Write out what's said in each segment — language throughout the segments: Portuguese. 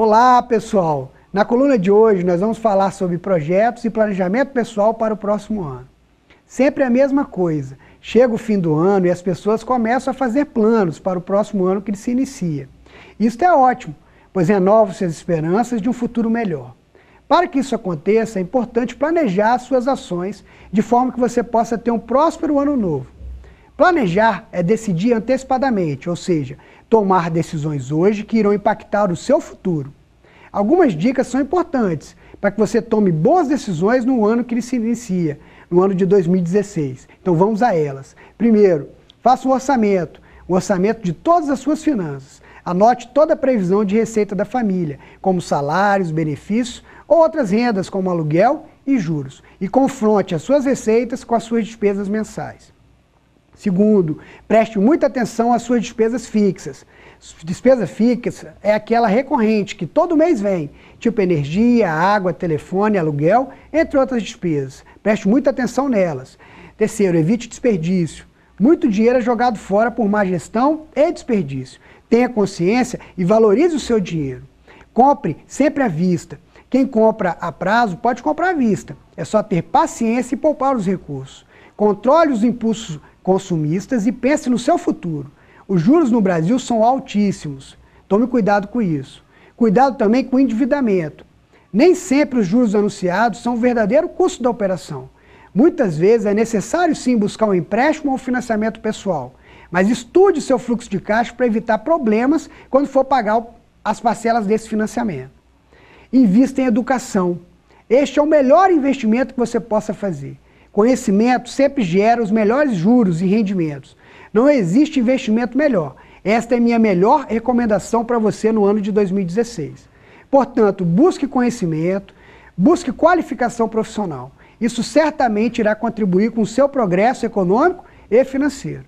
Olá, pessoal! Na coluna de hoje nós vamos falar sobre projetos e planejamento pessoal para o próximo ano. Sempre a mesma coisa. Chega o fim do ano e as pessoas começam a fazer planos para o próximo ano que se inicia. Isso é ótimo, pois renova suas esperanças de um futuro melhor. Para que isso aconteça, é importante planejar suas ações de forma que você possa ter um próspero ano novo. Planejar é decidir antecipadamente, ou seja, tomar decisões hoje que irão impactar o seu futuro. Algumas dicas são importantes para que você tome boas decisões no ano que ele se inicia, no ano de 2016. Então vamos a elas. Primeiro, faça um orçamento, um orçamento de todas as suas finanças. Anote toda a previsão de receita da família, como salários, benefícios ou outras rendas, como aluguel e juros, e confronte as suas receitas com as suas despesas mensais. Segundo, preste muita atenção às suas despesas fixas. Despesa fixa é aquela recorrente que todo mês vem, tipo energia, água, telefone, aluguel, entre outras despesas. Preste muita atenção nelas. Terceiro, evite desperdício. Muito dinheiro é jogado fora por má gestão e desperdício. Tenha consciência e valorize o seu dinheiro. Compre sempre à vista. Quem compra a prazo pode comprar à vista. É só ter paciência e poupar os recursos. Controle os impulsos consumistas e pense no seu futuro. Os juros no Brasil são altíssimos. Tome cuidado com isso. Cuidado também com o endividamento. Nem sempre os juros anunciados são o verdadeiro custo da operação. Muitas vezes é necessário sim buscar um empréstimo ou financiamento pessoal, mas estude seu fluxo de caixa para evitar problemas quando for pagar as parcelas desse financiamento. Invista em educação. Este é o melhor investimento que você possa fazer. Conhecimento sempre gera os melhores juros e rendimentos. Não existe investimento melhor. Esta é minha melhor recomendação para você no ano de 2016. Portanto, busque conhecimento, busque qualificação profissional. Isso certamente irá contribuir com o seu progresso econômico e financeiro.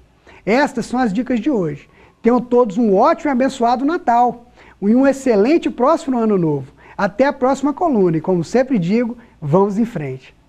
Estas são as dicas de hoje. Tenham todos um ótimo e abençoado Natal e um excelente próximo ano novo. Até a próxima coluna e, como sempre digo, vamos em frente.